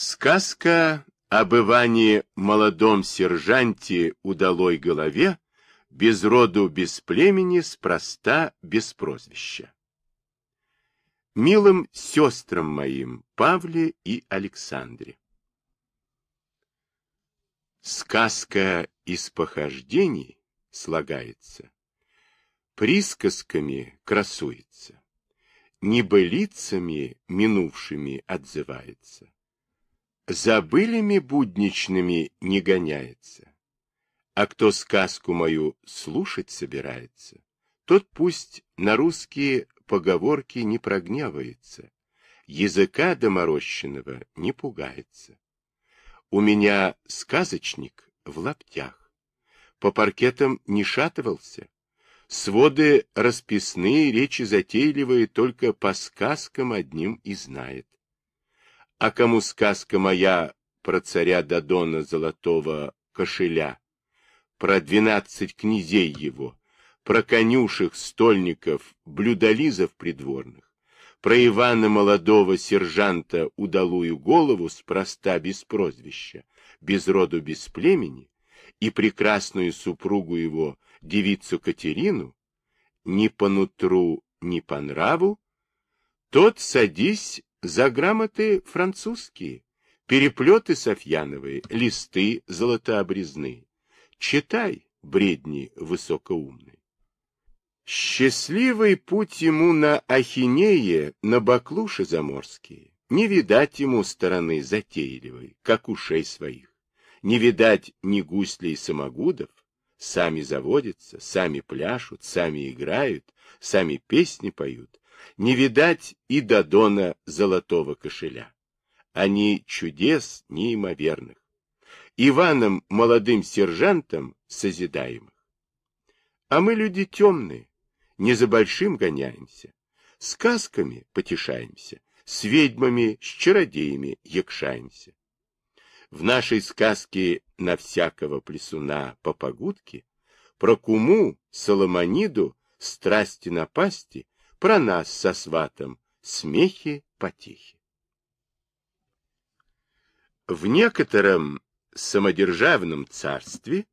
Сказка о бывании молодом сержанте удалой голове, без роду, без племени, спроста, без прозвища. Милым сестрам моим, Павле и Александре. Сказка из похождений слагается, присказками красуется, небылицами минувшими отзывается за былими будничными не гоняется. А кто сказку мою слушать собирается, тот пусть на русские поговорки не прогневается, языка доморощенного не пугается. У меня сказочник в лаптях, по паркетам не шатывался, своды расписные, речи затейливые только по сказкам одним и знает. А кому сказка моя про царя Дадона золотого кошеля, про двенадцать князей его, про конюшек, стольников, блюдолизов придворных, про Ивана молодого сержанта удалую голову спроста без прозвища, без роду, без племени, и прекрасную супругу его, девицу Катерину, ни по нутру, ни по нраву, тот садись за грамоты французские, переплеты софьяновые, листы золотообрезные. Читай бредни высокоумный. Счастливый путь ему на Ахинее, на Баклуши заморские. Не видать ему стороны затейливой, как ушей своих. Не видать ни гуслей самогудов, сами заводятся, сами пляшут, сами играют, сами песни поют, не видать и Дадона золотого кошеля. Они чудес неимоверных. Иваном, молодым сержантом, созидаемых. А мы люди темные, не за большим гоняемся, сказками потешаемся, с ведьмами, с чародеями якшаемся. В нашей сказке на всякого плесуна по погудке про куму, соломониду, страсти на пасти про нас со сватом, смехи потихи. В некотором самодержавном царстве,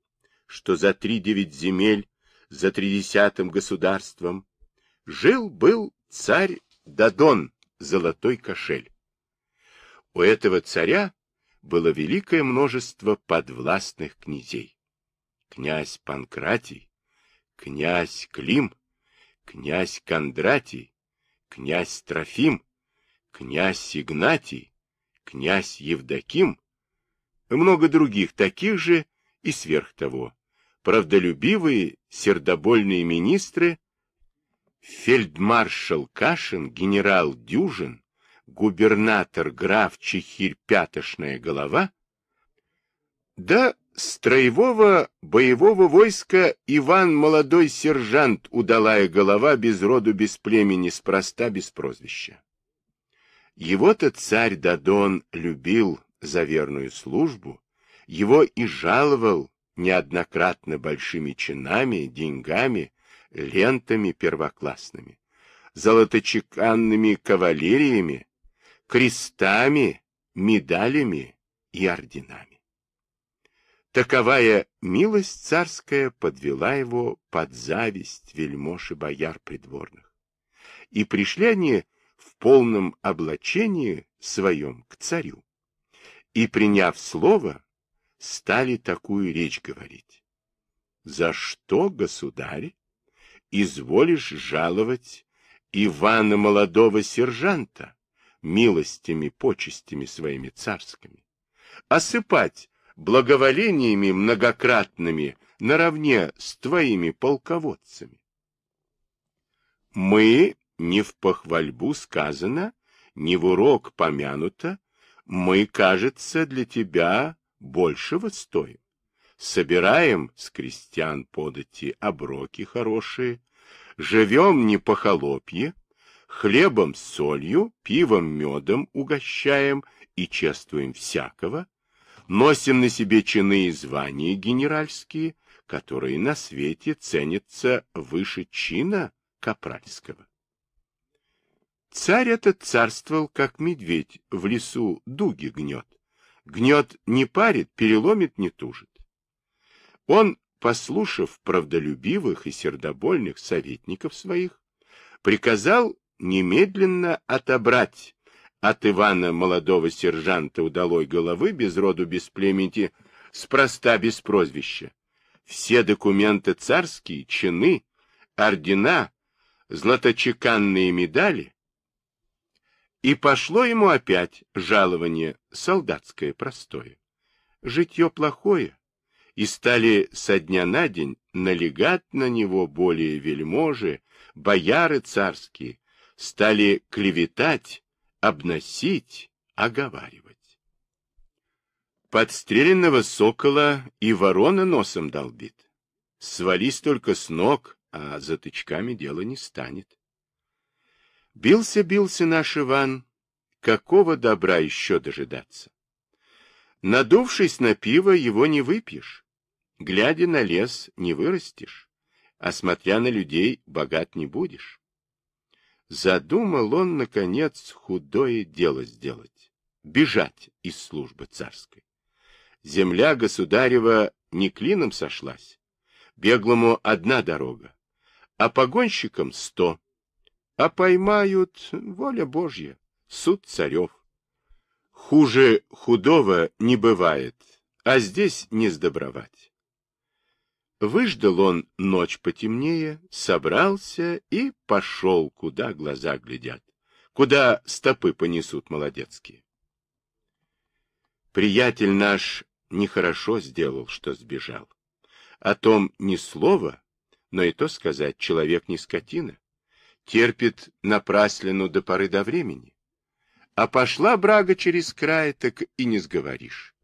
что за три девять земель, за тридесятым государством, жил-был царь Дадон, золотой кошель. У этого царя было великое множество подвластных князей. Князь Панкратий, князь Клим, князь Кондратий, князь Трофим, князь Игнатий, князь Евдоким, много других таких же и сверх того, правдолюбивые, сердобольные министры, фельдмаршал Кашин, генерал Дюжин, губернатор граф Чехирь Пятошная голова, да Строевого боевого войска Иван молодой сержант, удалая голова, без роду, без племени, спроста, без прозвища. Его-то царь Дадон любил за верную службу, его и жаловал неоднократно большими чинами, деньгами, лентами первоклассными, золоточеканными кавалериями, крестами, медалями и орденами. Таковая милость царская подвела его под зависть вельмож и бояр придворных. И пришли они в полном облачении своем к царю. И, приняв слово, стали такую речь говорить. «За что, государь, изволишь жаловать Ивана молодого сержанта милостями, почестями своими царскими, осыпать благоволениями многократными наравне с твоими полководцами. Мы, не в похвальбу сказано, не в урок помянуто, мы, кажется, для тебя большего стоим. Собираем с крестьян подати оброки хорошие, живем не по холопье, хлебом с солью, пивом медом угощаем и чествуем всякого, носим на себе чины и звания генеральские, которые на свете ценятся выше чина капральского. Царь этот царствовал, как медведь, в лесу дуги гнет. Гнет не парит, переломит не тужит. Он, послушав правдолюбивых и сердобольных советников своих, приказал немедленно отобрать от Ивана, молодого сержанта удалой головы, без роду, без племени, спроста, без прозвища. Все документы царские, чины, ордена, златочеканные медали. И пошло ему опять жалование солдатское простое. Житье плохое, и стали со дня на день налегать на него более вельможи, бояры царские, стали клеветать, обносить, оговаривать. Подстреленного сокола и ворона носом долбит. Свались только с ног, а за тычками дело не станет. Бился-бился наш Иван. Какого добра еще дожидаться? Надувшись на пиво, его не выпьешь. Глядя на лес, не вырастешь. А смотря на людей, богат не будешь задумал он, наконец, худое дело сделать — бежать из службы царской. Земля государева не клином сошлась, беглому одна дорога, а погонщикам сто, а поймают, воля Божья, суд царев. Хуже худого не бывает, а здесь не сдобровать. Выждал он ночь потемнее, собрался и пошел, куда глаза глядят, куда стопы понесут молодецкие. Приятель наш нехорошо сделал, что сбежал. О том ни слова, но и то сказать, человек не скотина, терпит напраслину до поры до времени. А пошла брага через край, так и не сговоришь.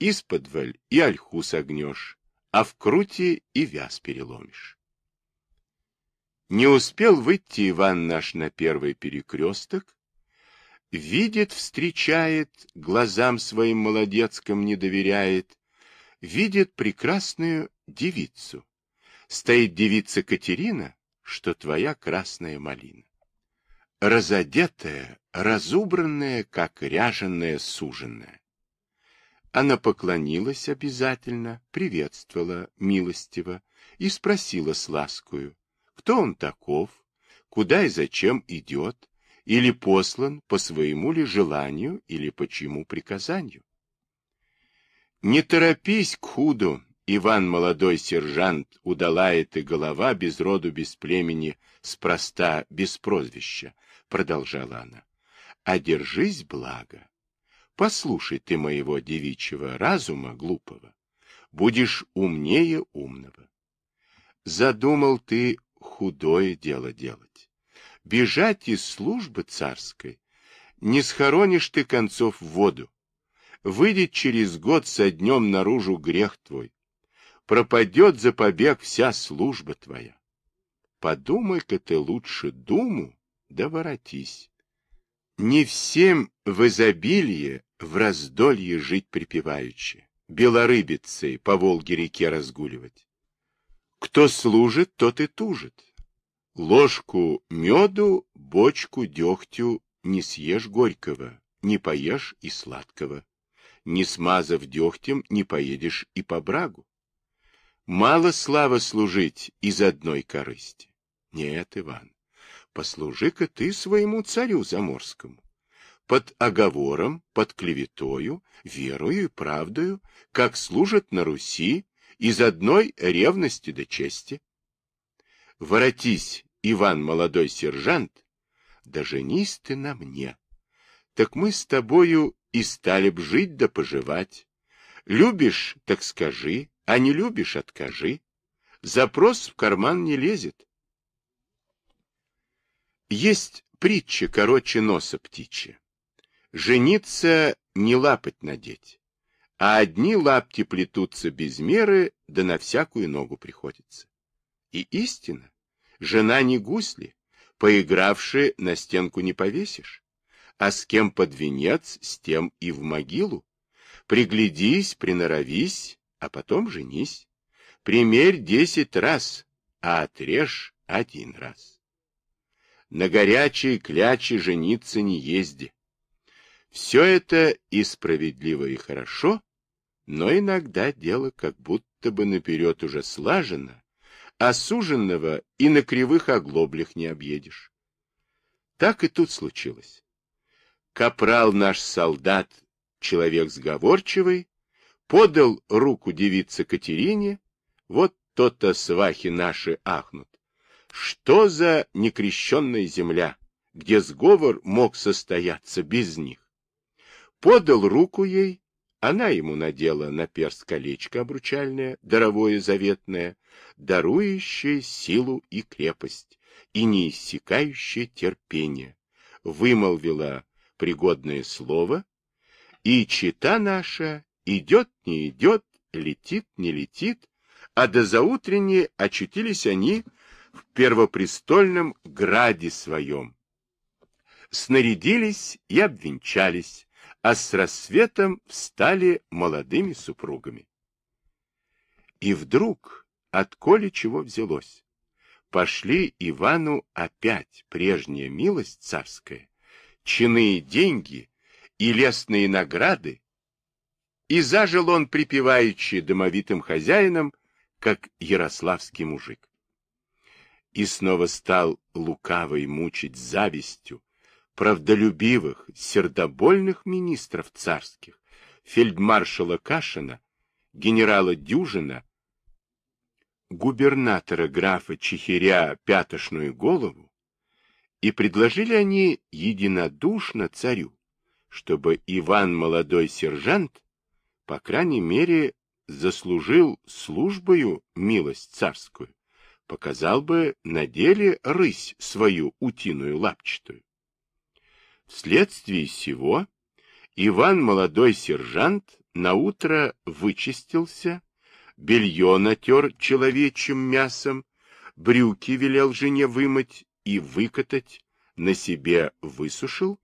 Исподволь и ольху согнешь, а в крути и вяз переломишь. Не успел выйти Иван наш на первый перекресток, видит, встречает, глазам своим молодецким не доверяет, видит прекрасную девицу. Стоит девица Катерина, что твоя красная малина. Разодетая, разубранная, как ряженая суженная. Она поклонилась обязательно, приветствовала милостиво и спросила с ласкою, кто он таков, куда и зачем идет, или послан по своему ли желанию или по чьему приказанию. Не торопись к худу, Иван, молодой сержант, удалая ты голова, без роду, без племени, спроста, без прозвища, — продолжала она. — А держись, благо, Послушай ты моего девичьего разума глупого, будешь умнее умного. Задумал ты худое дело делать. Бежать из службы царской не схоронишь ты концов в воду. Выйдет через год со днем наружу грех твой. Пропадет за побег вся служба твоя. Подумай-ка ты лучше думу, да воротись. Не всем в изобилии, в раздолье жить припеваючи, белорыбицей по Волге-реке разгуливать. Кто служит, тот и тужит. Ложку меду, бочку дегтю не съешь горького, не поешь и сладкого. Не смазав дегтем, не поедешь и по брагу. Мало слава служить из одной корысти. Нет, Иван послужи-ка ты своему царю заморскому. Под оговором, под клеветою, верою и правдою, как служат на Руси, из одной ревности до чести. Воротись, Иван, молодой сержант, да женись ты на мне. Так мы с тобою и стали б жить да поживать. Любишь, так скажи, а не любишь, откажи. Запрос в карман не лезет. Есть притча короче носа птичья. Жениться не лапать надеть, а одни лапти плетутся без меры, да на всякую ногу приходится. И истина, жена не гусли, поигравши на стенку не повесишь, а с кем под венец, с тем и в могилу. Приглядись, приноровись, а потом женись. Примерь десять раз, а отрежь один раз на горячие клячи жениться не езди. Все это и справедливо, и хорошо, но иногда дело как будто бы наперед уже слажено, осуженного и на кривых оглоблях не объедешь. Так и тут случилось. Капрал наш солдат, человек сговорчивый, подал руку девице Катерине, вот то-то свахи наши ахнут. Что за некрещенная земля, где сговор мог состояться без них? Подал руку ей, она ему надела на перст колечко обручальное, даровое заветное, дарующее силу и крепость, и неиссякающее терпение. Вымолвила пригодное слово, и чита наша идет, не идет, летит, не летит, а до заутренней очутились они в первопрестольном граде своем. Снарядились и обвенчались, а с рассветом встали молодыми супругами. И вдруг, отколе чего взялось, пошли Ивану опять прежняя милость царская, чины деньги и лесные награды, и зажил он припеваючи домовитым хозяином, как ярославский мужик и снова стал лукавой мучить завистью правдолюбивых, сердобольных министров царских, фельдмаршала Кашина, генерала Дюжина, губернатора графа Чехиря пятошную голову, и предложили они единодушно царю, чтобы Иван молодой сержант, по крайней мере, заслужил службою милость царскую показал бы на деле рысь свою утиную лапчатую. Вследствие сего Иван, молодой сержант, наутро вычистился, белье натер человечьим мясом, брюки велел жене вымыть и выкатать, на себе высушил.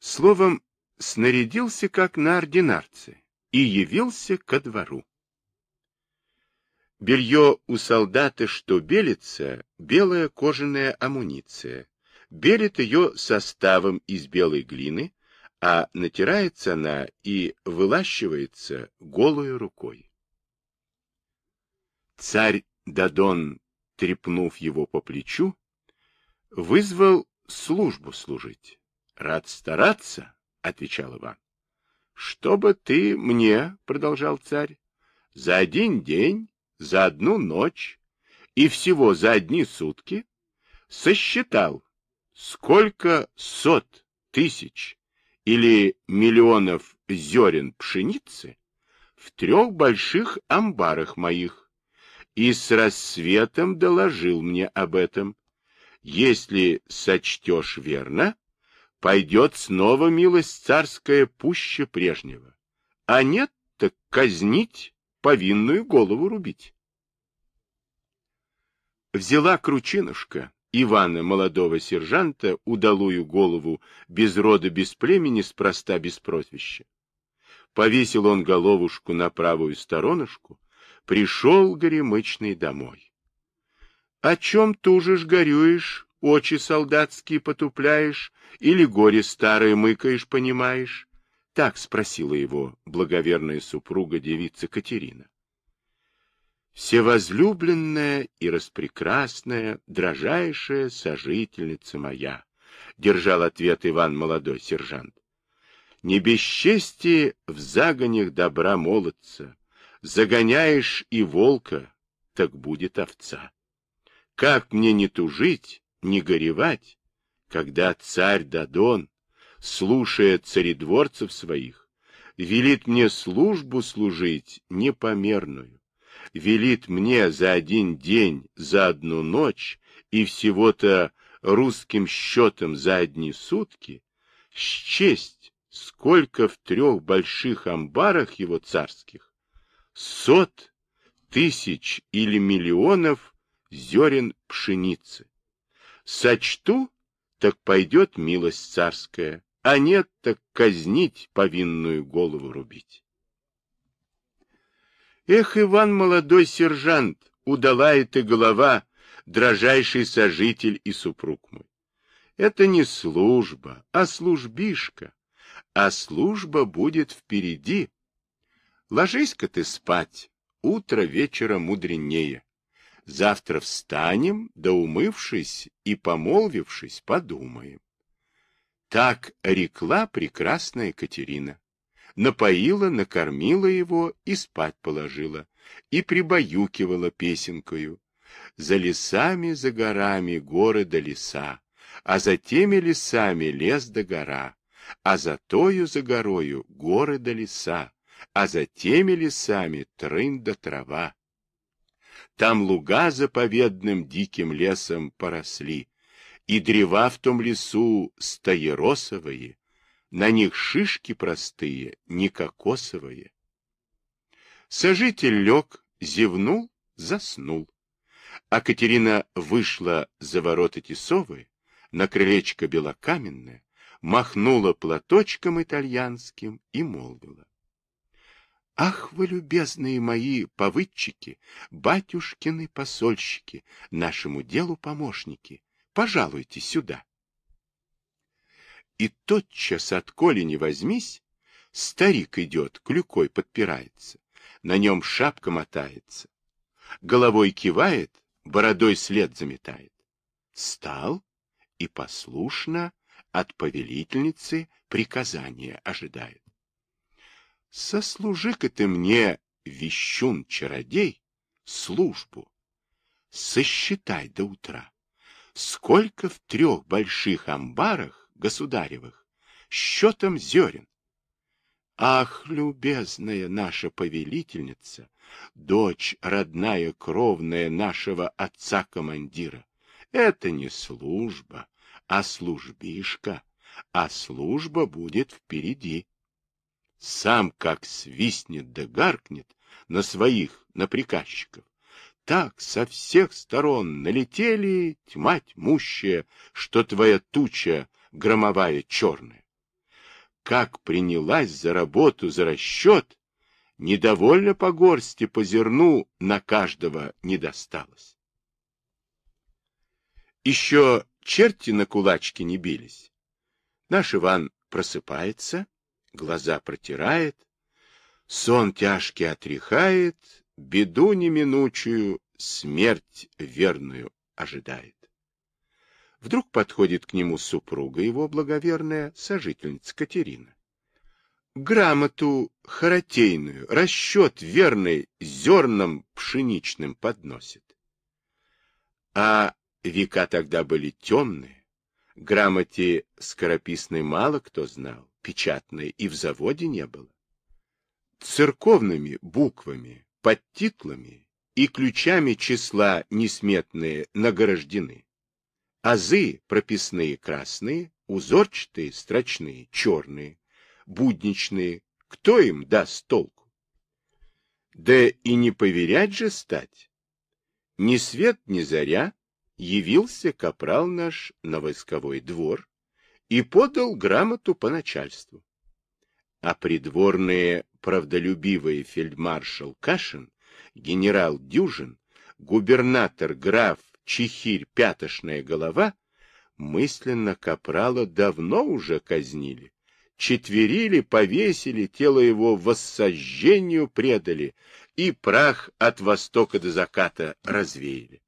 Словом, снарядился как на ординарце и явился ко двору. Белье у солдата, что белится, белая кожаная амуниция. Белит ее составом из белой глины, а натирается она и вылащивается голой рукой. Царь Дадон, трепнув его по плечу, вызвал службу служить. — Рад стараться, — отвечал Иван. — чтобы ты мне, — продолжал царь, — за один день за одну ночь и всего за одни сутки сосчитал, сколько сот тысяч или миллионов зерен пшеницы в трех больших амбарах моих, и с рассветом доложил мне об этом. Если сочтешь верно, пойдет снова милость царская пуще прежнего, а нет, так казнить повинную голову рубить. Взяла кручинушка Ивана, молодого сержанта, удалую голову, без рода, без племени, спроста, без прозвища. Повесил он головушку на правую сторонушку, пришел горемычный домой. — О чем тужишь, горюешь, очи солдатские потупляешь, или горе старое мыкаешь, понимаешь? так спросила его благоверная супруга девица Катерина. «Всевозлюбленная и распрекрасная, дрожайшая сожительница моя», — держал ответ Иван молодой сержант. «Не без чести в загонях добра молодца, загоняешь и волка, так будет овца. Как мне не тужить, не горевать, когда царь Дадон слушая царедворцев своих, велит мне службу служить непомерную, велит мне за один день, за одну ночь и всего-то русским счетом за одни сутки счесть, сколько в трех больших амбарах его царских сот, тысяч или миллионов зерен пшеницы. Сочту, так пойдет милость царская, а нет, так казнить повинную голову рубить. Эх, Иван, молодой сержант, удала ты голова, дрожайший сожитель и супруг мой. Это не служба, а службишка, а служба будет впереди. Ложись-ка ты спать, утро вечера мудренее. Завтра встанем, да умывшись и помолвившись, подумаем. Так рекла прекрасная Катерина. Напоила, накормила его и спать положила, и прибаюкивала песенкою. За лесами, за горами горы да леса, а за теми лесами лес да гора, а за тою за горою горы да леса, а за теми лесами трын да трава. Там луга заповедным диким лесом поросли, и древа в том лесу стоеросовые, на них шишки простые, не кокосовые. Сожитель лег, зевнул, заснул. А Катерина вышла за ворота тесовые, на крылечко белокаменное, махнула платочком итальянским и молвила. Ах вы, любезные мои повыдчики, батюшкины посольщики, нашему делу помощники, Пожалуйте сюда. И тотчас, Коли не возьмись, старик идет, клюкой подпирается, на нем шапка мотается, головой кивает, бородой след заметает. Стал и послушно от повелительницы приказания ожидает. Сослужи-ка ты мне, вещун-чародей, службу, сосчитай до утра сколько в трех больших амбарах государевых счетом зерен. Ах, любезная наша повелительница, дочь родная кровная нашего отца-командира, это не служба, а службишка, а служба будет впереди. Сам как свистнет да гаркнет на своих, на приказчиков, так со всех сторон налетели тьма тьмущая, что твоя туча громовая черная. Как принялась за работу, за расчет, недовольно по горсти, по зерну на каждого не досталось. Еще черти на кулачки не бились. Наш Иван просыпается, глаза протирает, сон тяжкий отряхает беду неминучую, смерть верную ожидает. Вдруг подходит к нему супруга его благоверная, сожительница Катерина. Грамоту хоротейную, расчет верный, зерном пшеничным подносит. А века тогда были темные, грамоте скорописной мало кто знал, печатной и в заводе не было. Церковными буквами под титлами и ключами числа несметные награждены. Азы прописные красные, узорчатые строчные черные, будничные, кто им даст толку? Да и не поверять же стать. Ни свет, ни заря явился капрал наш на войсковой двор и подал грамоту по начальству а придворные правдолюбивые фельдмаршал Кашин, генерал Дюжин, губернатор граф Чехирь Пятошная голова мысленно Капрала давно уже казнили. Четверили, повесили, тело его воссожжению предали и прах от востока до заката развеяли.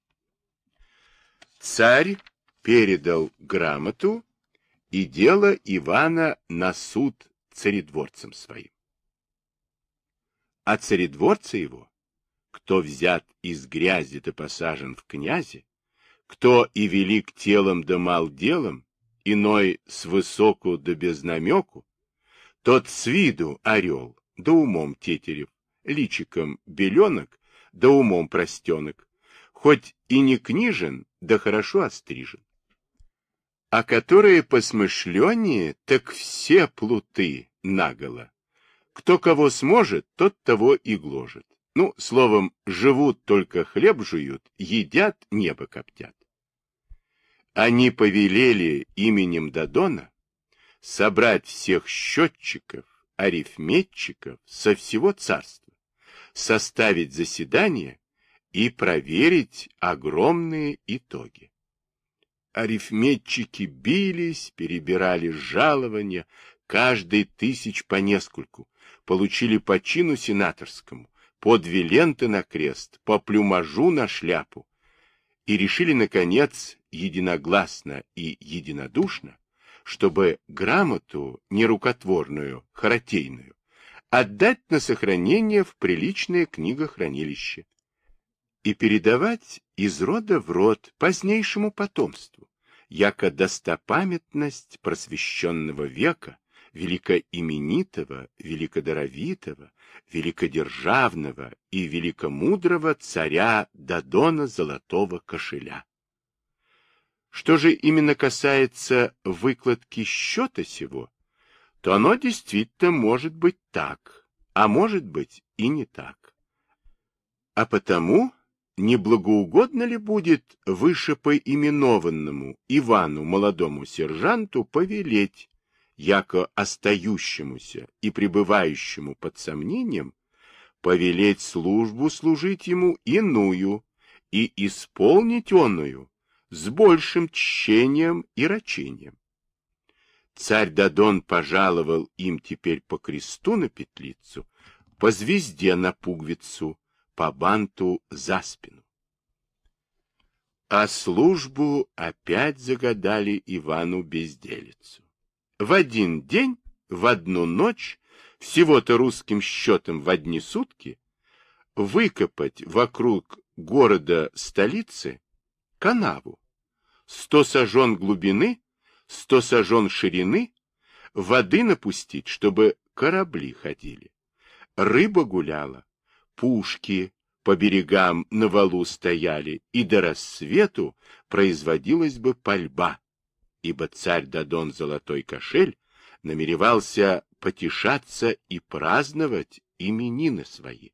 Царь передал грамоту и дело Ивана на суд царедворцем своим. А царедворца его, кто взят из грязи да посажен в князи, кто и велик телом да мал делом, иной с высоку да без намеку, тот с виду орел, да умом тетерев, личиком беленок, да умом простенок, хоть и не книжен, да хорошо острижен. А которые посмышленнее, так все плуты наголо. Кто кого сможет, тот того и гложет. Ну, словом, живут только хлеб жуют, едят небо коптят. Они повелели именем Дадона собрать всех счетчиков, арифметчиков со всего царства, составить заседание и проверить огромные итоги арифметчики бились, перебирали жалования, каждый тысяч по нескольку, получили по чину сенаторскому, по две ленты на крест, по плюмажу на шляпу, и решили, наконец, единогласно и единодушно, чтобы грамоту нерукотворную, хоротейную, отдать на сохранение в приличное книгохранилище и передавать из рода в род позднейшему потомству, яко достопамятность просвещенного века, великоименитого, великодоровитого, великодержавного и великомудрого царя Дадона Золотого Кошеля. Что же именно касается выкладки счета сего, то оно действительно может быть так, а может быть и не так. А потому неблагоугодно ли будет вышепоименованному Ивану, молодому сержанту, повелеть, яко остающемуся и пребывающему под сомнением, повелеть службу служить ему иную и исполнить оную с большим тщением и рачением. Царь Дадон пожаловал им теперь по кресту на петлицу, по звезде на пуговицу, по банту за спину. А службу опять загадали Ивану безделицу. В один день, в одну ночь, всего-то русским счетом в одни сутки, выкопать вокруг города-столицы канаву. Сто сажен глубины, сто сажен ширины, воды напустить, чтобы корабли ходили. Рыба гуляла, пушки по берегам на валу стояли, и до рассвету производилась бы пальба, ибо царь Дадон Золотой Кошель намеревался потешаться и праздновать именины свои.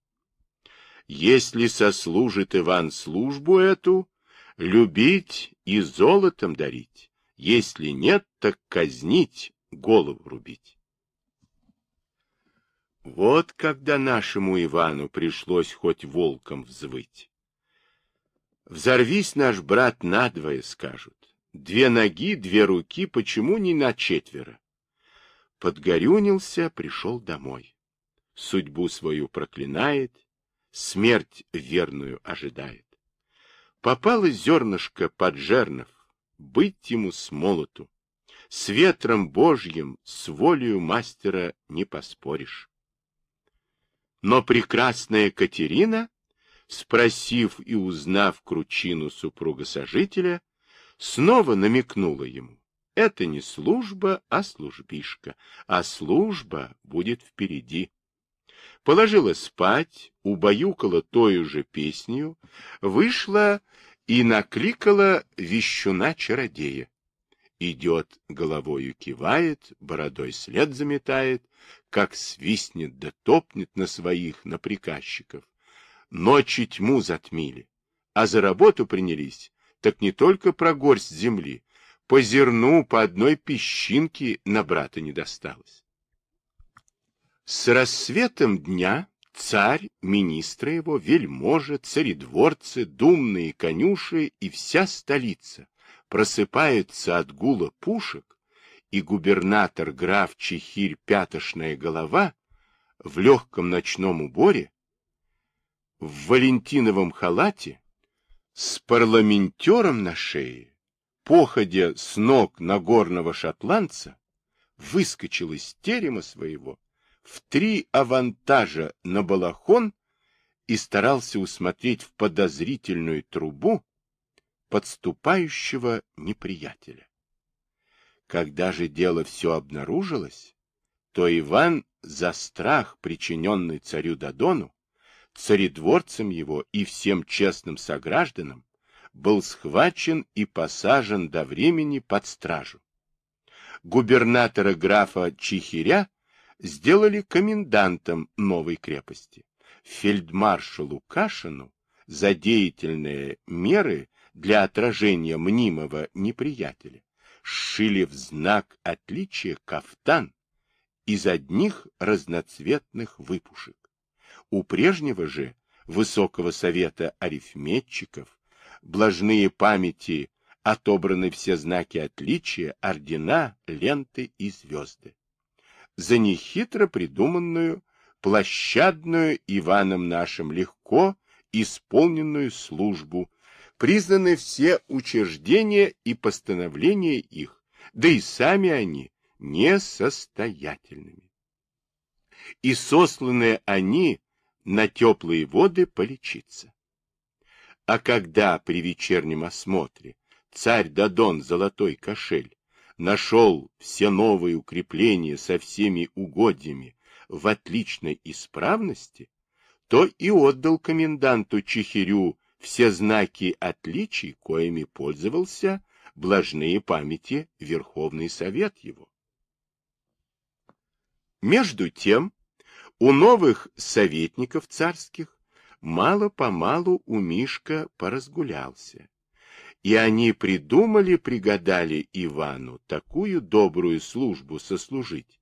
Если сослужит Иван службу эту, любить и золотом дарить, если нет, так казнить, голову рубить. Вот когда нашему Ивану пришлось хоть волком взвыть. Взорвись наш брат надвое, скажут. Две ноги, две руки, почему не на четверо? Подгорюнился, пришел домой. Судьбу свою проклинает, смерть верную ожидает. Попало зернышко под жернов, быть ему с молоту. С ветром Божьим, с волею мастера не поспоришь. Но прекрасная Катерина, спросив и узнав кручину супруга-сожителя, снова намекнула ему. Это не служба, а службишка, а служба будет впереди. Положила спать, убаюкала той же песнью, вышла и накликала вещуна-чародея. Идет, головою кивает, бородой след заметает, как свистнет да топнет на своих, на приказчиков. Ночи тьму затмили, а за работу принялись, так не только про горсть земли, по зерну, по одной песчинке на брата не досталось. С рассветом дня царь, министры его, вельможи, царедворцы, думные конюши и вся столица просыпаются от гула пушек и губернатор граф Чехирь Пятошная голова в легком ночном уборе, в валентиновом халате, с парламентером на шее, походя с ног нагорного шотландца, выскочил из терема своего в три авантажа на балахон и старался усмотреть в подозрительную трубу подступающего неприятеля. Когда же дело все обнаружилось, то Иван за страх, причиненный царю Дадону, царедворцем его и всем честным согражданам, был схвачен и посажен до времени под стражу. Губернатора графа Чихиря сделали комендантом новой крепости. Фельдмаршалу Кашину за деятельные меры для отражения мнимого неприятеля сшили в знак отличия кафтан из одних разноцветных выпушек. У прежнего же Высокого Совета арифметчиков блажные памяти отобраны все знаки отличия, ордена, ленты и звезды. За нехитро придуманную, площадную Иваном нашим легко исполненную службу признаны все учреждения и постановления их, да и сами они несостоятельными. И сосланы они на теплые воды полечиться. А когда при вечернем осмотре царь Дадон золотой кошель нашел все новые укрепления со всеми угодьями в отличной исправности, то и отдал коменданту Чехирю все знаки отличий, коими пользовался блажные памяти Верховный Совет его. Между тем, у новых советников царских мало-помалу у Мишка поразгулялся. И они придумали-пригадали Ивану такую добрую службу сослужить,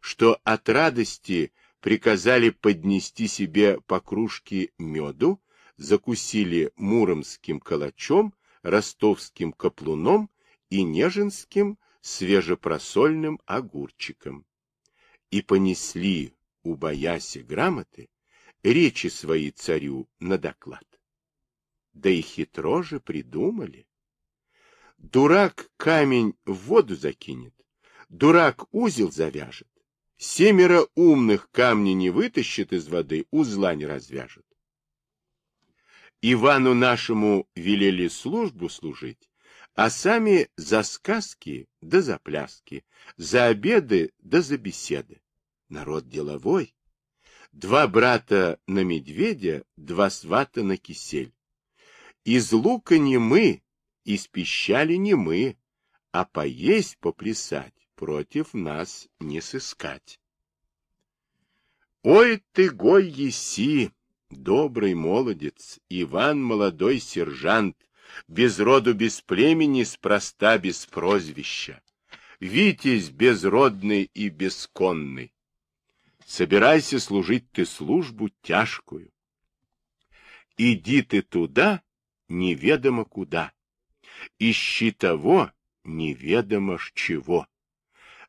что от радости приказали поднести себе по кружке меду закусили муромским калачом, ростовским каплуном и неженским свежепросольным огурчиком. И понесли, у убоясь грамоты, речи свои царю на доклад. Да и хитро же придумали. Дурак камень в воду закинет, дурак узел завяжет, семеро умных камней не вытащит из воды, узла не развяжет. Ивану нашему велели службу служить, а сами за сказки да за пляски, за обеды да за беседы. Народ деловой. Два брата на медведя, два свата на кисель. Из лука не мы, из пищали не мы, а поесть, поплясать против нас не сыскать. Ой ты, гой еси, Добрый молодец, Иван молодой сержант, без роду, без племени, спроста, без прозвища. Витязь безродный и бесконный. Собирайся служить ты службу тяжкую. Иди ты туда, неведомо куда. Ищи того, неведомо ж чего.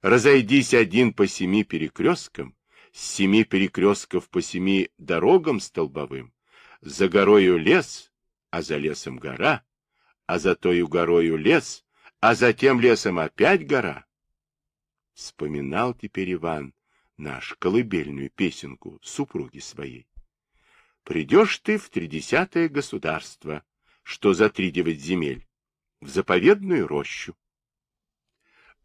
Разойдись один по семи перекресткам, с семи перекрестков по семи дорогам столбовым, за горою лес, а за лесом гора, а за тою горою лес, а за тем лесом опять гора. Вспоминал теперь Иван наш колыбельную песенку супруги своей. Придешь ты в тридесятое государство, что за три девять земель, в заповедную рощу.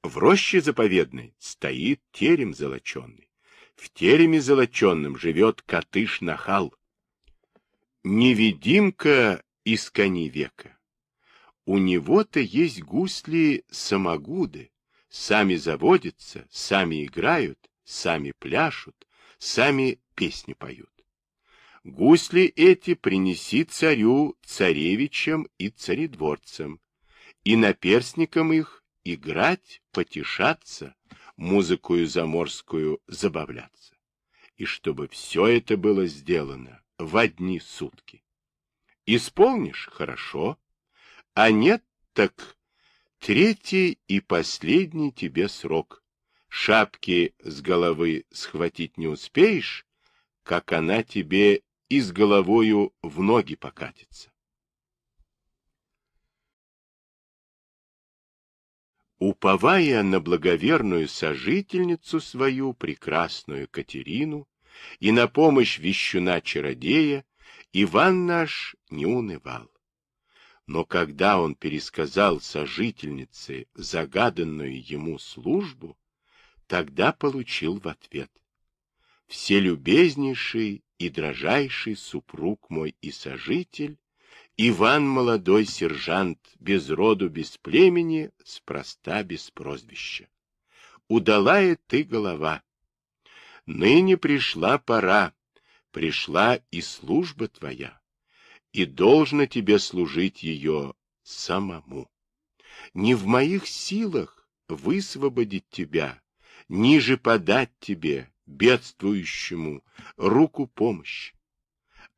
В роще заповедной стоит терем золоченный в тереме золоченном живет Катыш-нахал. Невидимка из кони века. У него-то есть гусли самогуды, сами заводятся, сами играют, сами пляшут, сами песни поют. Гусли эти принеси царю, царевичам и царедворцам, и наперстникам их играть, потешаться, музыкою заморскую забавляться. И чтобы все это было сделано в одни сутки. Исполнишь — хорошо, а нет — так третий и последний тебе срок. Шапки с головы схватить не успеешь, как она тебе и с головою в ноги покатится. уповая на благоверную сожительницу свою, прекрасную Катерину, и на помощь вещуна-чародея, Иван наш не унывал. Но когда он пересказал сожительнице загаданную ему службу, тогда получил в ответ «Вселюбезнейший и дрожайший супруг мой и сожитель Иван молодой сержант, без роду, без племени, спроста без прозвища. Удалая ты голова. Ныне пришла пора, пришла и служба твоя, и должно тебе служить ее самому. Не в моих силах высвободить тебя, ниже подать тебе, бедствующему, руку помощи.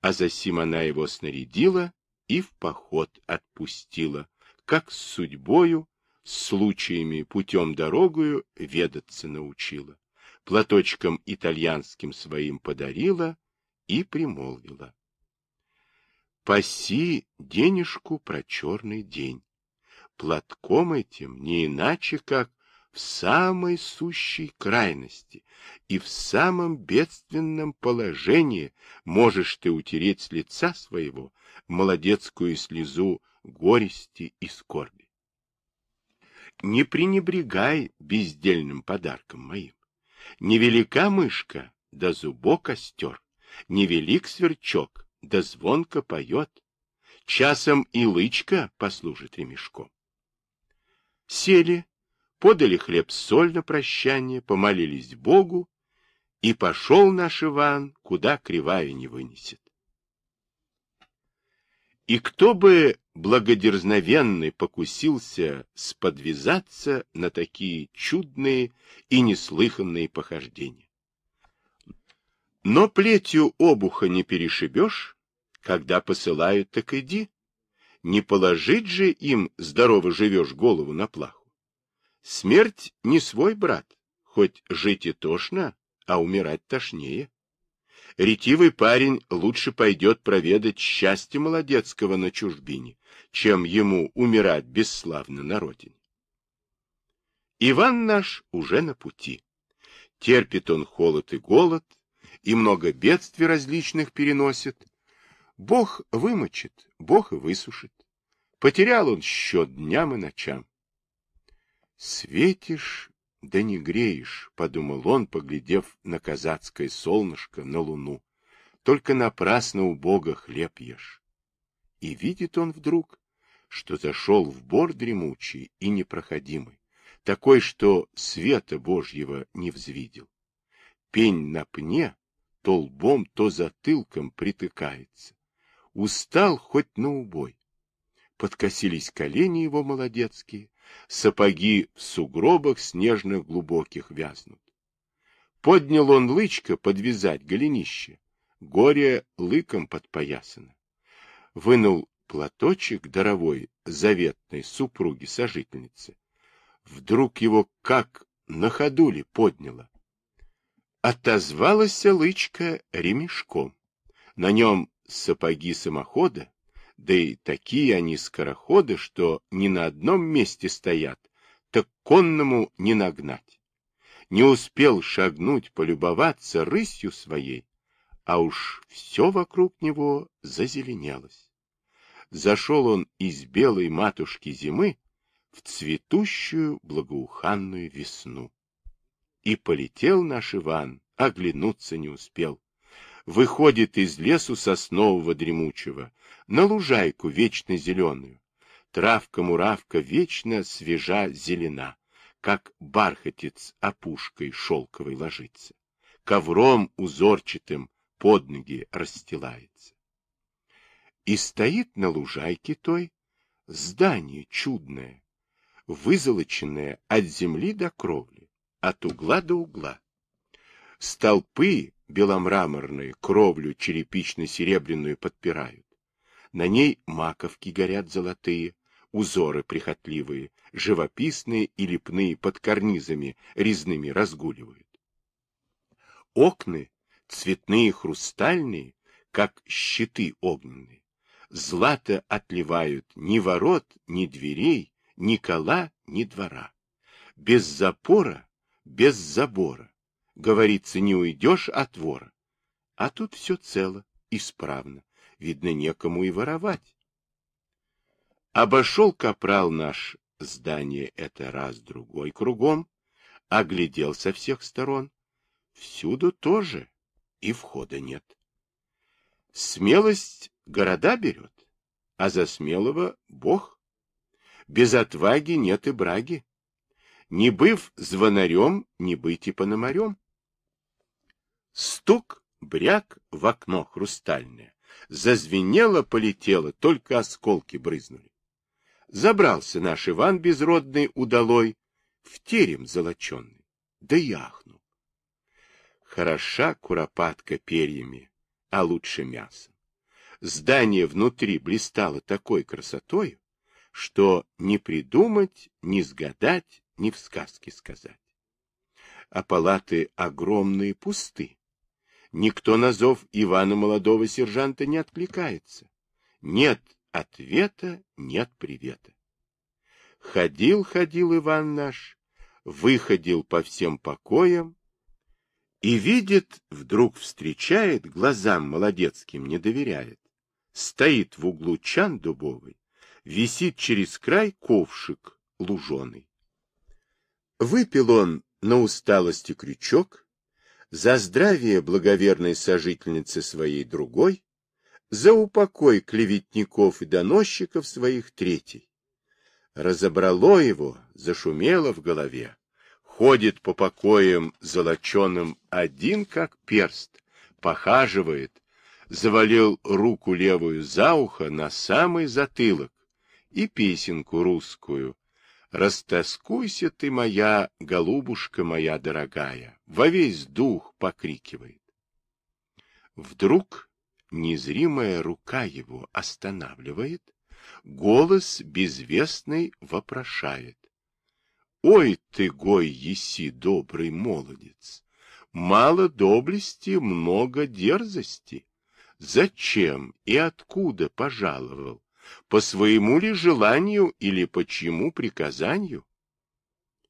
А засим она его снарядила и в поход отпустила, как с судьбою, случаями путем дорогою ведаться научила, платочком итальянским своим подарила и примолвила. Паси денежку про черный день. Платком этим не иначе, как в самой сущей крайности и в самом бедственном положении можешь ты утереть с лица своего молодецкую слезу горести и скорби. Не пренебрегай бездельным подарком моим. Не велика мышка, да зубок остер, велик сверчок, да звонко поет, часом и лычка послужит ремешком. Сели, подали хлеб соль на прощание, помолились Богу, и пошел наш Иван, куда кривая не вынесет. И кто бы благодерзновенный покусился сподвязаться на такие чудные и неслыханные похождения? Но плетью обуха не перешибешь, когда посылают, так иди. Не положить же им, здорово живешь, голову на плах. Смерть не свой брат, хоть жить и тошно, а умирать тошнее. Ретивый парень лучше пойдет проведать счастье Молодецкого на чужбине, чем ему умирать бесславно на родине. Иван наш уже на пути. Терпит он холод и голод, и много бедствий различных переносит. Бог вымочит, Бог и высушит. Потерял он счет дням и ночам. Светишь, да не греешь, — подумал он, поглядев на казацкое солнышко, на луну. Только напрасно у Бога хлеб ешь. И видит он вдруг, что зашел в бор дремучий и непроходимый, такой, что света Божьего не взвидел. Пень на пне то лбом, то затылком притыкается. Устал хоть на убой. Подкосились колени его молодецкие, сапоги в сугробах снежных глубоких вязнут. Поднял он лычка подвязать голенище, горе лыком подпоясано. Вынул платочек даровой заветной супруги-сожительницы. Вдруг его как на ходули подняло. Отозвалась лычка ремешком. На нем сапоги самохода, да и такие они скороходы, что ни на одном месте стоят, так конному не нагнать. Не успел шагнуть, полюбоваться рысью своей, а уж все вокруг него зазеленелось. Зашел он из белой матушки зимы в цветущую благоуханную весну. И полетел наш Иван, оглянуться не успел выходит из лесу соснового дремучего на лужайку вечно зеленую. Травка-муравка вечно свежа зелена, как бархатец опушкой шелковой ложится, ковром узорчатым под ноги расстилается. И стоит на лужайке той здание чудное, вызолоченное от земли до кровли, от угла до угла. Столпы беломраморные, кровлю черепично-серебряную подпирают. На ней маковки горят золотые, узоры прихотливые, живописные и лепные под карнизами резными разгуливают. Окна цветные хрустальные, как щиты огненные, злато отливают ни ворот, ни дверей, ни кола, ни двора. Без запора, без забора, Говорится, не уйдешь от вора. А тут все цело, исправно. Видно, некому и воровать. Обошел капрал наш здание это раз, другой кругом, оглядел со всех сторон. Всюду тоже, и входа нет. Смелость города берет, а за смелого — Бог. Без отваги нет и браги. Не быв звонарем, не быть и пономарем. Стук, бряк в окно хрустальное. Зазвенело, полетело, только осколки брызнули. Забрался наш Иван безродный удалой в терем золоченный, да яхнул. Хороша куропатка перьями, а лучше мясо. Здание внутри блистало такой красотой, что не придумать, не сгадать, не в сказке сказать. А палаты огромные пусты. Никто на зов Ивана молодого сержанта не откликается. Нет ответа, нет привета. Ходил, ходил Иван наш, выходил по всем покоям и видит, вдруг встречает, глазам молодецким не доверяет. Стоит в углу чан дубовый, висит через край ковшик луженый. Выпил он на усталости крючок, за здравие благоверной сожительницы своей другой, за упокой клеветников и доносчиков своих третий. Разобрало его, зашумело в голове. Ходит по покоям золоченым один, как перст, похаживает, завалил руку левую за ухо на самый затылок и песенку русскую «Растаскуйся ты моя, голубушка моя дорогая!» Во весь дух покрикивает. Вдруг незримая рука его останавливает, голос безвестный вопрошает. «Ой ты, гой, еси, добрый молодец! Мало доблести, много дерзости! Зачем и откуда пожаловал? по своему ли желанию или по чему приказанию?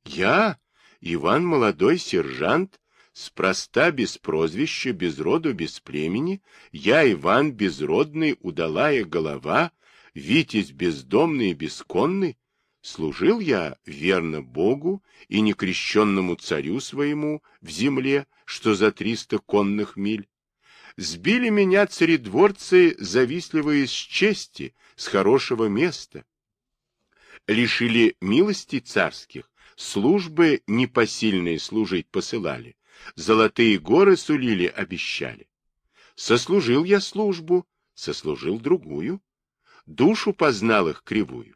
Я, Иван молодой сержант, спроста без прозвища, без роду, без племени, я, Иван, безродный, удалая голова, Витязь бездомный и бесконный, служил я верно Богу и некрещенному царю своему в земле, что за триста конных миль. Сбили меня царедворцы, завистливые с чести, с хорошего места. Лишили милости царских, службы непосильные служить посылали, золотые горы сулили, обещали. Сослужил я службу, сослужил другую, душу познал их кривую.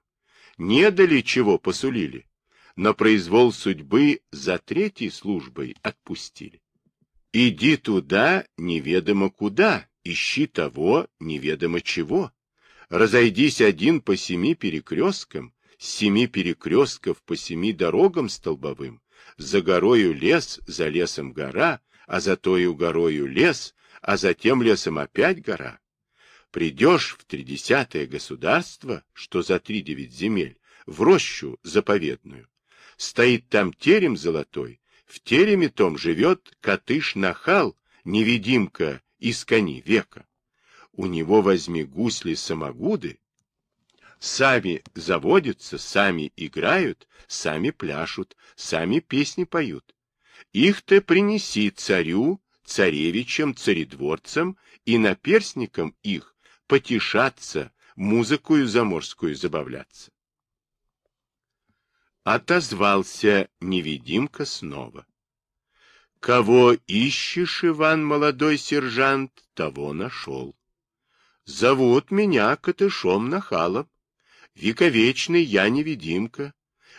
Не дали чего посулили, на произвол судьбы за третьей службой отпустили. Иди туда, неведомо куда, ищи того, неведомо чего разойдись один по семи перекресткам, с семи перекрестков по семи дорогам столбовым, за горою лес, за лесом гора, а за тою горою лес, а затем лесом опять гора. Придешь в тридесятое государство, что за три девять земель, в рощу заповедную. Стоит там терем золотой, в тереме том живет катыш-нахал, невидимка из кони века у него возьми гусли-самогуды, сами заводятся, сами играют, сами пляшут, сами песни поют. Их-то принеси царю, царевичам, царедворцам, и наперсникам их потешаться, музыкою заморскую забавляться. Отозвался невидимка снова. Кого ищешь, Иван, молодой сержант, того нашел. Зовут меня Катышом Нахалом. Вековечный я невидимка.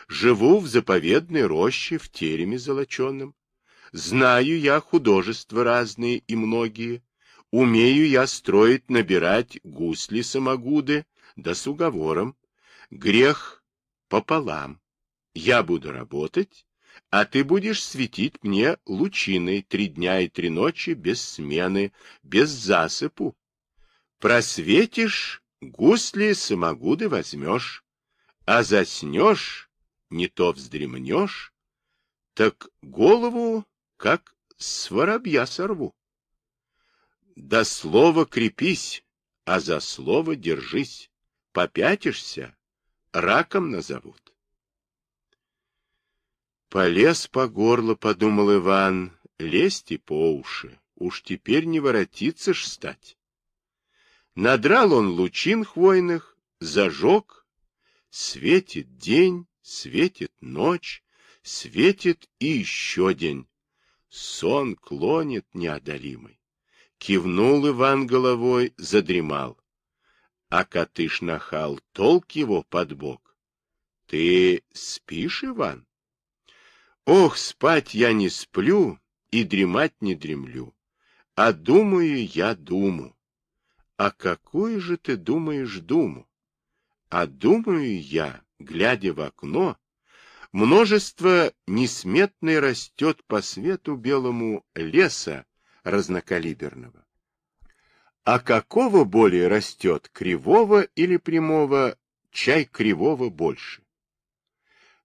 Живу в заповедной роще в тереме золоченом. Знаю я художества разные и многие. Умею я строить, набирать гусли-самогуды, да с уговором. Грех пополам. Я буду работать, а ты будешь светить мне лучиной три дня и три ночи без смены, без засыпу, Просветишь, гусли самогуды возьмешь, а заснешь, не то вздремнешь, так голову как с воробья сорву. До слова крепись, а за слово держись, попятишься, раком назовут. Полез по горло, подумал Иван, лезть и по уши, уж теперь не воротиться ж стать. Надрал он лучин хвойных, зажег. Светит день, светит ночь, светит и еще день. Сон клонит неодолимый. Кивнул Иван головой, задремал. А котыш нахал, толк его под бок. Ты спишь, Иван? Ох, спать я не сплю и дремать не дремлю, а думаю я думу. А какую же ты думаешь думу? А думаю я, глядя в окно, множество несметной растет по свету белому леса разнокалиберного. А какого более растет, кривого или прямого, чай кривого больше?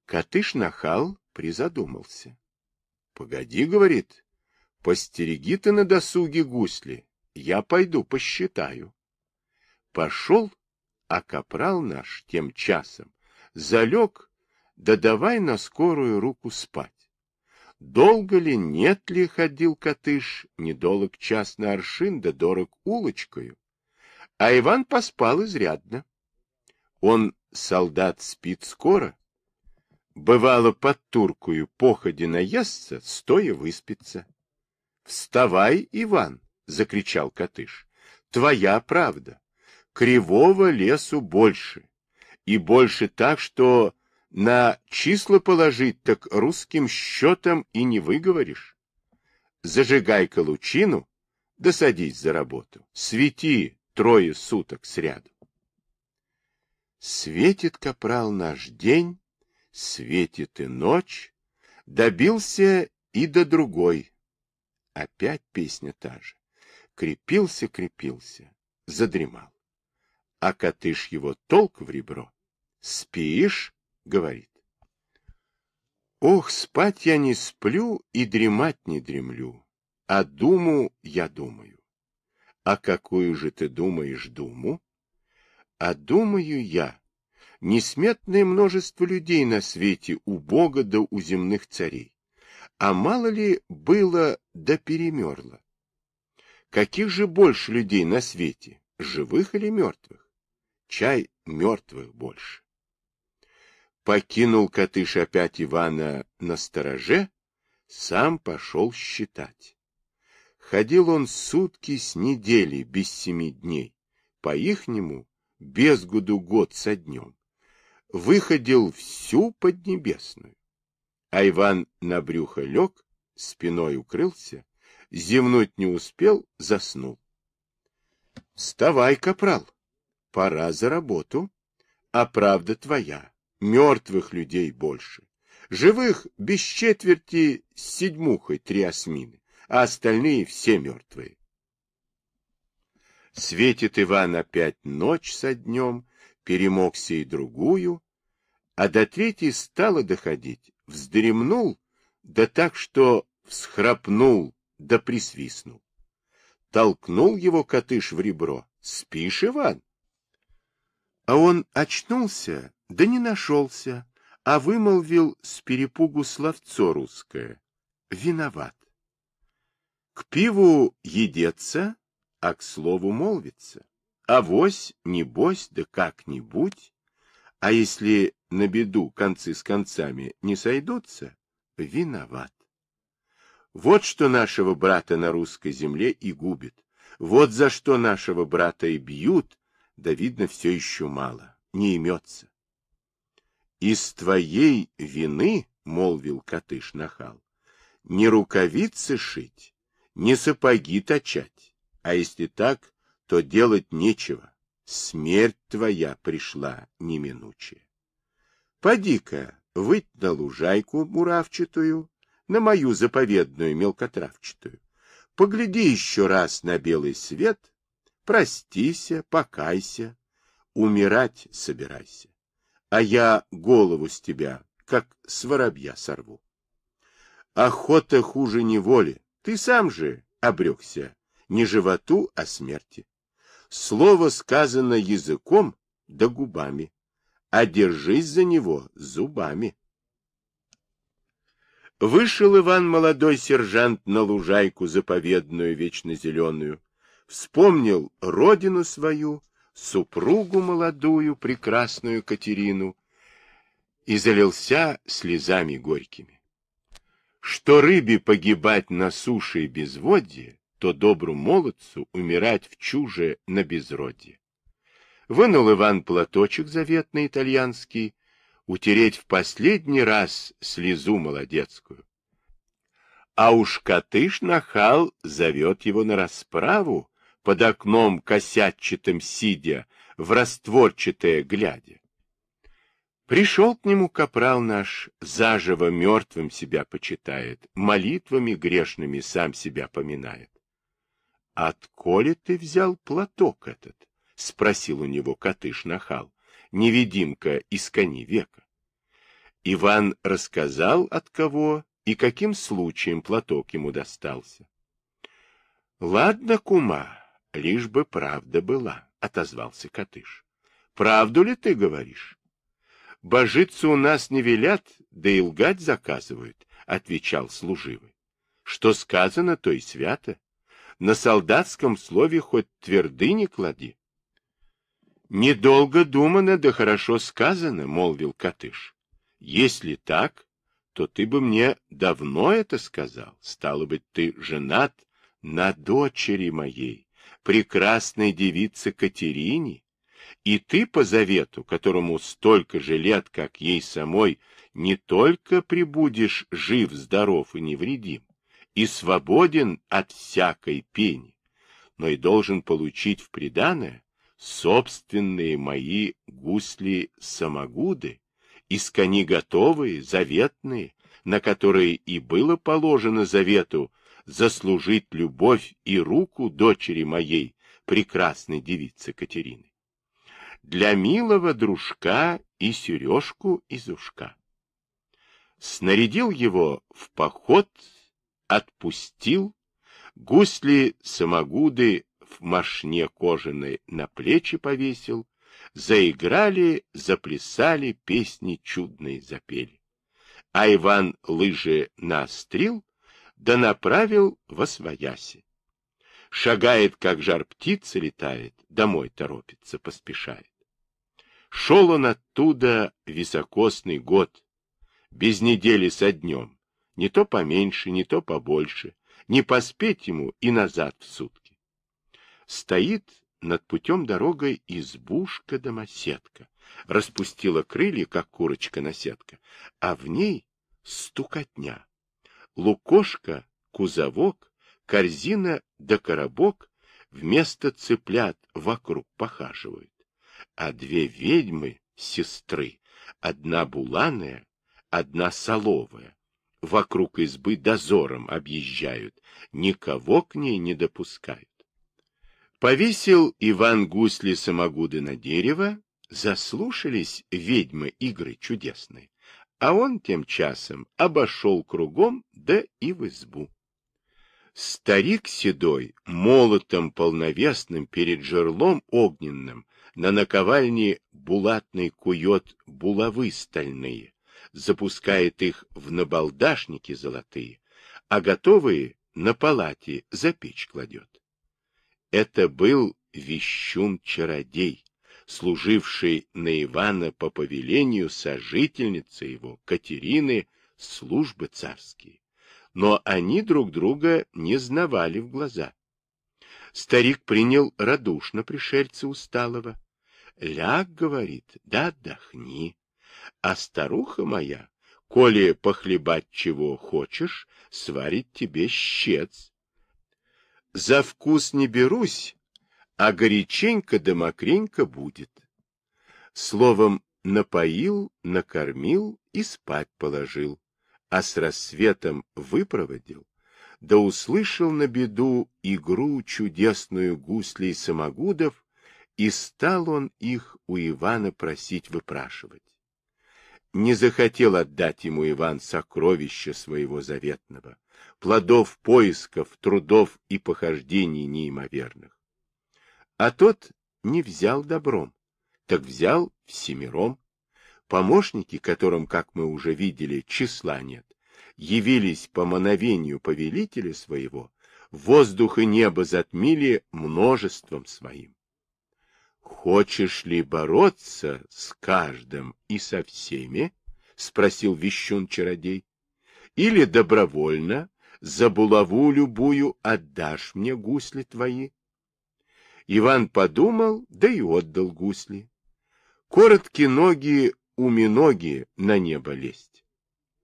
Катыш-нахал призадумался. — Погоди, — говорит, — постереги ты на досуге гусли, я пойду посчитаю. Пошел, а капрал наш тем часом залег, да давай на скорую руку спать. Долго ли, нет ли, ходил котыш? недолг час на аршин, да дорог улочкою. А Иван поспал изрядно. Он, солдат, спит скоро. Бывало, под туркую походи наестся, стоя выспится. Вставай, Иван, — закричал Катыш. — Твоя правда. Кривого лесу больше. И больше так, что на числа положить так русским счетом и не выговоришь. Зажигай-ка лучину, да садись за работу. Свети трое суток сряду. Светит, капрал, наш день, светит и ночь. Добился и до другой. Опять песня та же крепился, крепился, задремал. А котыш его толк в ребро. «Спишь?» — говорит. «Ох, спать я не сплю и дремать не дремлю, а думу я думаю». «А какую же ты думаешь думу?» «А думаю я, несметное множество людей на свете у Бога да у земных царей. А мало ли было да перемерло. Каких же больше людей на свете, живых или мертвых? Чай мертвых больше. Покинул Катыш опять Ивана на стороже, сам пошел считать. Ходил он сутки с недели без семи дней, по-ихнему без году год со днем. Выходил всю Поднебесную. А Иван на брюхо лег, спиной укрылся, Зевнуть не успел, заснул. — Вставай, капрал, пора за работу. А правда твоя, мертвых людей больше. Живых без четверти с седьмухой три осмины, а остальные все мертвые. Светит Иван опять ночь со днем, перемогся и другую, а до третьей стало доходить, вздремнул, да так, что всхрапнул да присвистнул. Толкнул его котыш в ребро. «Спишь, Иван?» А он очнулся, да не нашелся, а вымолвил с перепугу словцо русское. «Виноват». К пиву едеться, а к слову молвится. Авось, небось, да как-нибудь. А если на беду концы с концами не сойдутся, виноват. Вот что нашего брата на русской земле и губит. Вот за что нашего брата и бьют, да, видно, все еще мало, не имется. — Из твоей вины, — молвил Катыш нахал, — не рукавицы шить, не сапоги точать, а если так, то делать нечего. Смерть твоя пришла неминучая. Поди-ка, выть на лужайку муравчатую, на мою заповедную мелкотравчатую. Погляди еще раз на белый свет, простися, покайся, умирать собирайся, а я голову с тебя, как с воробья, сорву. Охота хуже неволи, ты сам же обрекся, не животу, а смерти. Слово сказано языком да губами, а держись за него зубами. Вышел Иван, молодой сержант, на лужайку заповедную, вечно зеленую. Вспомнил родину свою, супругу молодую, прекрасную Катерину, и залился слезами горькими. Что рыбе погибать на суше и безводье, то добру молодцу умирать в чуже на безродье. Вынул Иван платочек заветный итальянский, утереть в последний раз слезу молодецкую. А уж Катыш-нахал зовет его на расправу, под окном косятчатым сидя, в растворчатое глядя. Пришел к нему капрал наш, заживо мертвым себя почитает, молитвами грешными сам себя поминает. — Отколе ты взял платок этот? — спросил у него котыш нахал невидимка из кони века. Иван рассказал, от кого и каким случаем платок ему достался. — Ладно, кума, лишь бы правда была, — отозвался Катыш. — Правду ли ты говоришь? — Божиться у нас не велят, да и лгать заказывают, — отвечал служивый. — Что сказано, то и свято. На солдатском слове хоть тверды не клади. Недолго думано, да хорошо сказано, молвил Катыш. Если так, то ты бы мне давно это сказал. Стало быть, ты женат на дочери моей, прекрасной девице Катерине, и ты по завету, которому столько же лет, как ей самой, не только прибудешь жив, здоров и невредим, и свободен от всякой пени, но и должен получить в приданое собственные мои гусли-самогуды, из кони готовые, заветные, на которые и было положено завету заслужить любовь и руку дочери моей, прекрасной девицы Катерины. Для милого дружка и сережку из ушка. Снарядил его в поход, отпустил, гусли самогуды машне кожаной на плечи повесил, заиграли, заплясали, песни чудные запели. А Иван лыжи наострил, да направил во свояси. Шагает, как жар птица летает, домой торопится, поспешает. Шел он оттуда високосный год, без недели со днем, не то поменьше, не то побольше, не поспеть ему и назад в сутки стоит над путем дорогой избушка-домоседка. Распустила крылья, как курочка-наседка, а в ней стукотня. Лукошка, кузовок, корзина да коробок вместо цыплят вокруг похаживают. А две ведьмы — сестры, одна буланая, одна соловая. Вокруг избы дозором объезжают, никого к ней не допускают. Повесил Иван гусли самогуды на дерево, заслушались ведьмы игры чудесные, а он тем часом обошел кругом, да и в избу. Старик седой, молотом полновесным перед жерлом огненным, на наковальне булатный кует булавы стальные, запускает их в набалдашники золотые, а готовые на палате за печь кладет. Это был вещун-чародей, служивший на Ивана по повелению сожительницы его, Катерины, службы царские. Но они друг друга не знавали в глаза. Старик принял радушно пришельца усталого. Ляг, говорит, да отдохни. А старуха моя, коли похлебать чего хочешь, сварит тебе щец за вкус не берусь, а горяченько да мокренько будет. Словом, напоил, накормил и спать положил, а с рассветом выпроводил, да услышал на беду игру чудесную гуслей самогудов, и стал он их у Ивана просить выпрашивать. Не захотел отдать ему Иван сокровище своего заветного, плодов поисков, трудов и похождений неимоверных. А тот не взял добром, так взял всемиром. Помощники, которым, как мы уже видели, числа нет, явились по мановению повелителя своего, воздух и небо затмили множеством своим. «Хочешь ли бороться с каждым и со всеми?» — спросил вещун-чародей. Или добровольно за булаву любую отдашь мне гусли твои. Иван подумал, да и отдал гусли. Короткие ноги у миноги на небо лезть.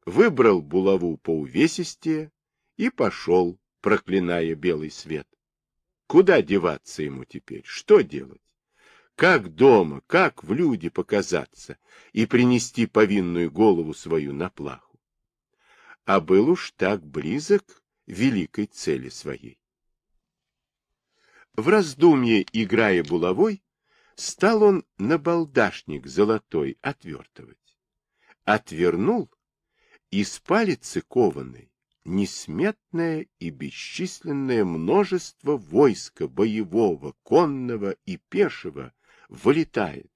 Выбрал булаву увесистее и пошел, проклиная белый свет. Куда деваться ему теперь? Что делать? Как дома, как в люди показаться и принести повинную голову свою на плаху? а был уж так близок великой цели своей. В раздумье, играя булавой, стал он на балдашник золотой отвертывать. Отвернул, и с палицы кованой несметное и бесчисленное множество войска боевого, конного и пешего вылетает,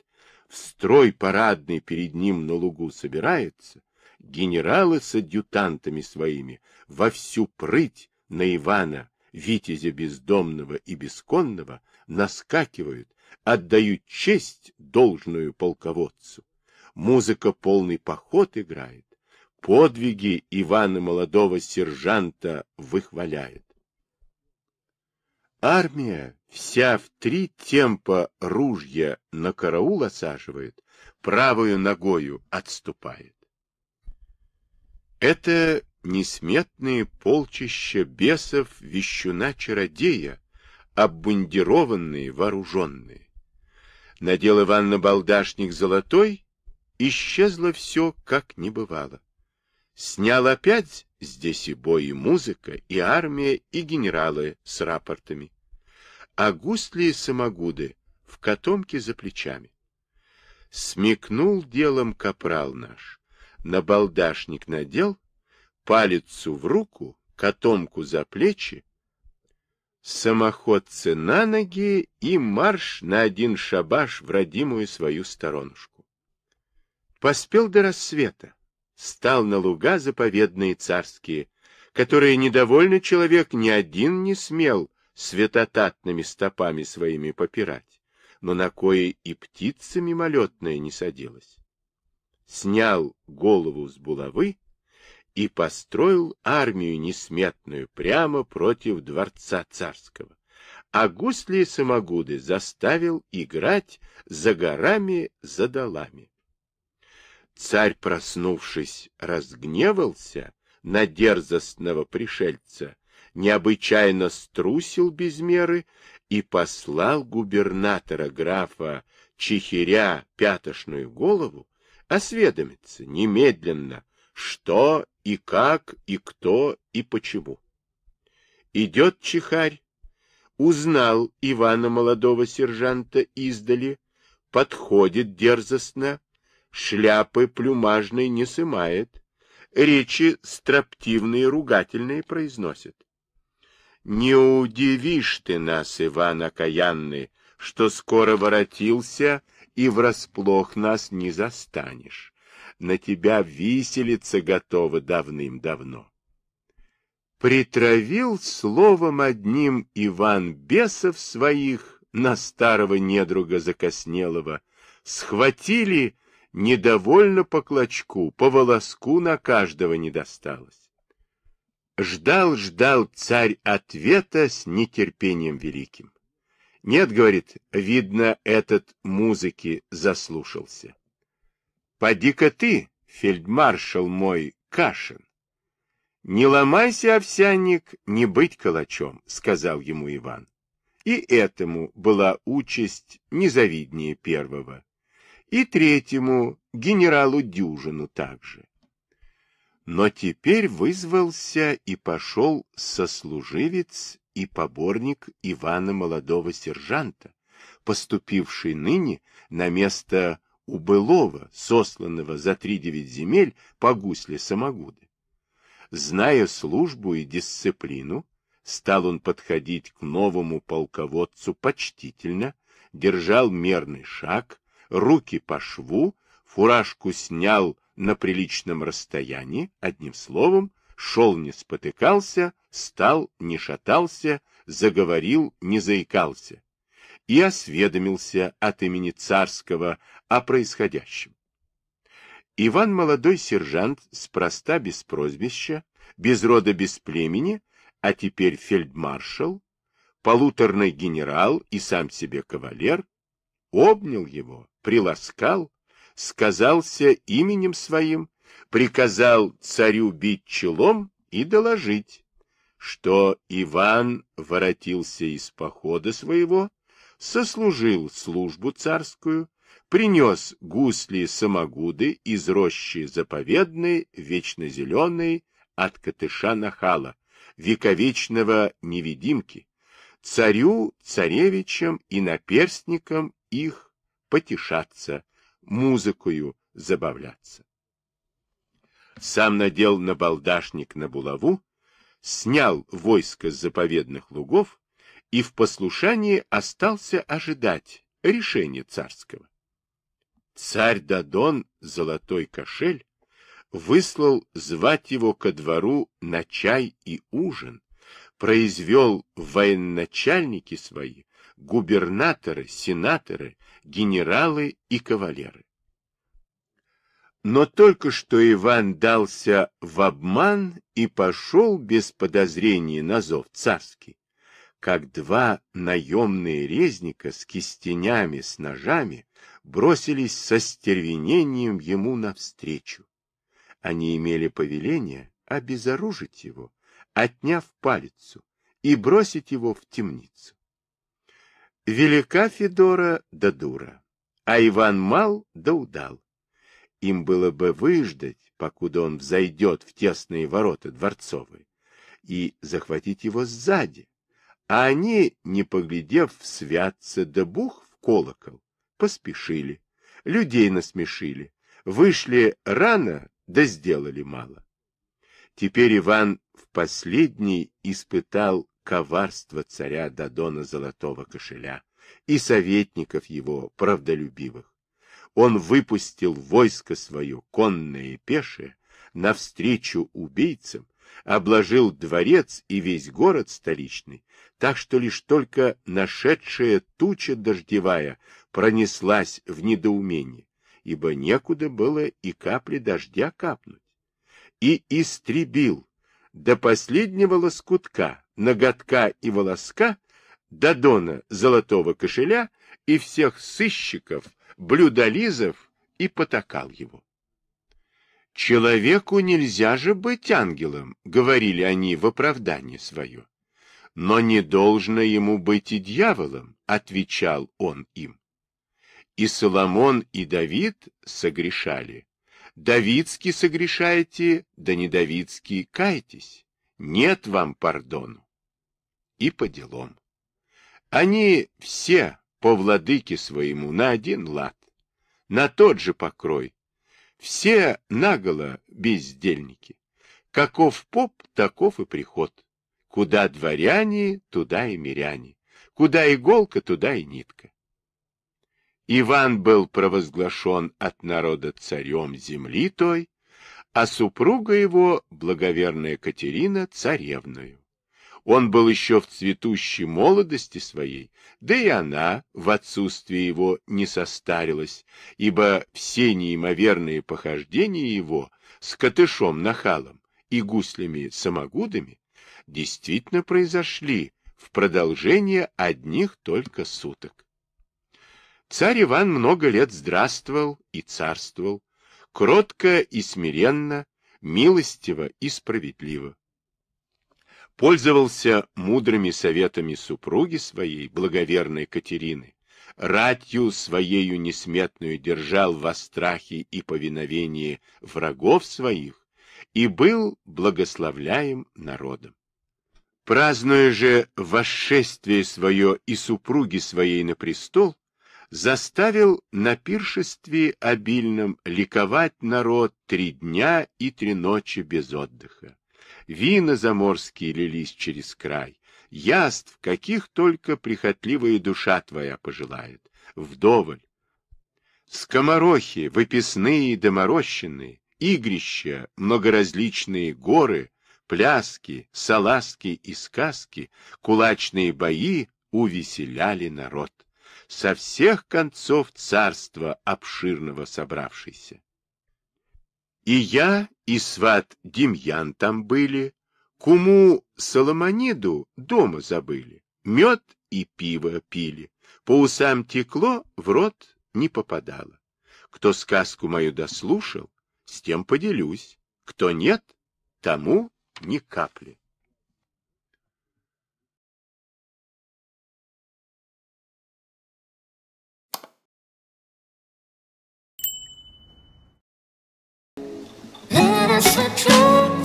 в строй парадный перед ним на лугу собирается, генералы с адъютантами своими во всю прыть на Ивана, витязя бездомного и бесконного, наскакивают, отдают честь должную полководцу. Музыка полный поход играет, подвиги Ивана молодого сержанта выхваляет. Армия вся в три темпа ружья на караул осаживает, правую ногою отступает. Это несметные полчища бесов, вещуна-чародея, обмундированные, вооруженные. Надел Иван на балдашник золотой, исчезло все, как не бывало. Снял опять здесь и бой, и музыка, и армия, и генералы с рапортами. А гусли самогуды в котомке за плечами. Смекнул делом капрал наш. На балдашник надел, палицу в руку, котомку за плечи, самоходцы на ноги и марш на один шабаш в родимую свою сторонушку. Поспел до рассвета, стал на луга заповедные царские, которые недовольный человек ни один не смел светотатными стопами своими попирать, но на кое и птица мимолетная не садилась снял голову с булавы и построил армию несметную прямо против дворца царского. А гусли и самогуды заставил играть за горами, за долами. Царь, проснувшись, разгневался на дерзостного пришельца, необычайно струсил без меры и послал губернатора графа Чехиря пятошную голову осведомиться немедленно, что и как и кто и почему. Идет чихарь, узнал Ивана молодого сержанта издали, подходит дерзостно, шляпы плюмажной не сымает, речи строптивные ругательные произносит. Не удивишь ты нас, Иван окаянный, что скоро воротился и врасплох нас не застанешь. На тебя виселица готова давным-давно. Притравил словом одним Иван бесов своих на старого недруга закоснелого. Схватили недовольно по клочку, по волоску на каждого не досталось. Ждал-ждал царь ответа с нетерпением великим. Нет, говорит, видно, этот музыки заслушался. Поди-ка ты, фельдмаршал мой, Кашин. Не ломайся, овсянник, не быть калачом, сказал ему Иван. И этому была участь незавиднее первого. И третьему, генералу Дюжину также. Но теперь вызвался и пошел сослуживец и поборник Ивана Молодого Сержанта, поступивший ныне на место у сосланного за три девять земель по гусле самогуды. Зная службу и дисциплину, стал он подходить к новому полководцу почтительно, держал мерный шаг, руки по шву, фуражку снял на приличном расстоянии, одним словом, шел не спотыкался, стал не шатался, заговорил не заикался и осведомился от имени царского о происходящем. Иван, молодой сержант, спроста без прозвища, без рода, без племени, а теперь фельдмаршал, полуторный генерал и сам себе кавалер, обнял его, приласкал, сказался именем своим приказал царю бить челом и доложить, что Иван воротился из похода своего, сослужил службу царскую, принес гусли самогуды из рощи заповедной, вечно зеленой, от катыша Нахала, вековечного невидимки, царю, царевичам и наперстникам их потешаться, музыкою забавляться сам надел на балдашник на булаву, снял войско с заповедных лугов и в послушании остался ожидать решения царского. Царь Дадон, золотой кошель, выслал звать его ко двору на чай и ужин, произвел военачальники свои, губернаторы, сенаторы, генералы и кавалеры. Но только что Иван дался в обман и пошел без подозрений на зов царский, как два наемные резника с кистенями, с ножами бросились со стервенением ему навстречу. Они имели повеление обезоружить его, отняв палицу, и бросить его в темницу. Велика Федора да дура, а Иван мал да удал им было бы выждать, покуда он взойдет в тесные ворота дворцовые, и захватить его сзади. А они, не поглядев в святце да бух в колокол, поспешили, людей насмешили, вышли рано, да сделали мало. Теперь Иван в последний испытал коварство царя Дадона Золотого Кошеля и советников его правдолюбивых он выпустил войско свое, конное и пешее, навстречу убийцам, обложил дворец и весь город столичный, так что лишь только нашедшая туча дождевая пронеслась в недоумении, ибо некуда было и капли дождя капнуть. И истребил до последнего лоскутка, ноготка и волоска, до дона золотого кошеля — и всех сыщиков, блюдолизов и потакал его. «Человеку нельзя же быть ангелом», — говорили они в оправдании свое. «Но не должно ему быть и дьяволом», — отвечал он им. И Соломон, и Давид согрешали. Давидский согрешаете, да не Давидский кайтесь. Нет вам пардону. И по делам. Они все по владыке своему на один лад, на тот же покрой. Все наголо бездельники. Каков поп, таков и приход. Куда дворяне, туда и миряне. Куда иголка, туда и нитка. Иван был провозглашен от народа царем земли той, а супруга его, благоверная Катерина, царевною. Он был еще в цветущей молодости своей, да и она в отсутствии его не состарилась, ибо все неимоверные похождения его с катышом-нахалом и гуслями-самогудами действительно произошли в продолжение одних только суток. Царь Иван много лет здравствовал и царствовал, кротко и смиренно, милостиво и справедливо пользовался мудрыми советами супруги своей, благоверной Катерины, ратью своею несметную держал во страхе и повиновении врагов своих и был благословляем народом. Празднуя же восшествие свое и супруги своей на престол, заставил на пиршестве обильном ликовать народ три дня и три ночи без отдыха вина заморские лились через край, яств, каких только прихотливая душа твоя пожелает, вдоволь. Скоморохи, выписные и доморощенные, игрища, многоразличные горы, пляски, салазки и сказки, кулачные бои увеселяли народ, со всех концов царства обширного собравшийся. И я и сват Демьян там были, куму Соломониду дома забыли, мед и пиво пили, по усам текло, в рот не попадало. Кто сказку мою дослушал, с тем поделюсь, кто нет, тому ни капли. such a